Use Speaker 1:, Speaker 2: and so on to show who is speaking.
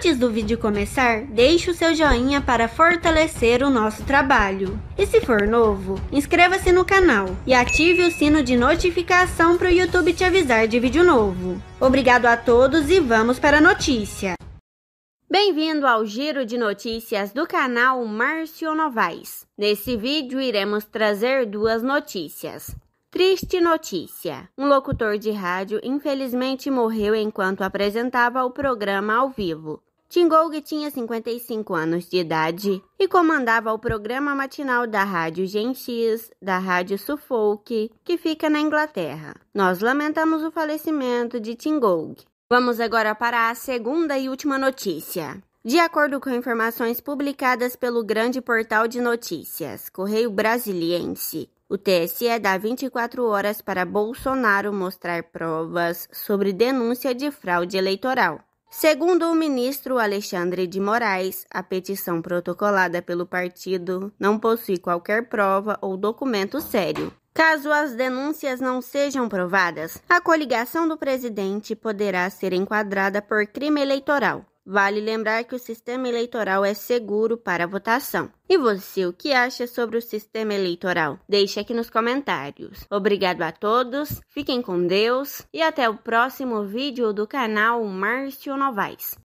Speaker 1: Antes do vídeo começar, deixe o seu joinha para fortalecer o nosso trabalho. E se for novo, inscreva-se no canal e ative o sino de notificação para o YouTube te avisar de vídeo novo. Obrigado a todos e vamos para a notícia. Bem-vindo ao giro de notícias do canal Márcio Novaes. Nesse vídeo iremos trazer duas notícias. Triste notícia: um locutor de rádio infelizmente morreu enquanto apresentava o programa ao vivo. Tingolg tinha 55 anos de idade e comandava o programa matinal da Rádio Gentis, da Rádio Suffolk, que fica na Inglaterra. Nós lamentamos o falecimento de Tingolg. Vamos agora para a segunda e última notícia. De acordo com informações publicadas pelo grande portal de notícias Correio Brasiliense, o TSE é dá 24 horas para Bolsonaro mostrar provas sobre denúncia de fraude eleitoral. Segundo o ministro Alexandre de Moraes, a petição protocolada pelo partido não possui qualquer prova ou documento sério. Caso as denúncias não sejam provadas, a coligação do presidente poderá ser enquadrada por crime eleitoral. Vale lembrar que o sistema eleitoral é seguro para a votação. E você, o que acha sobre o sistema eleitoral? Deixe aqui nos comentários. Obrigado a todos, fiquem com Deus e até o próximo vídeo do canal Márcio Novaes.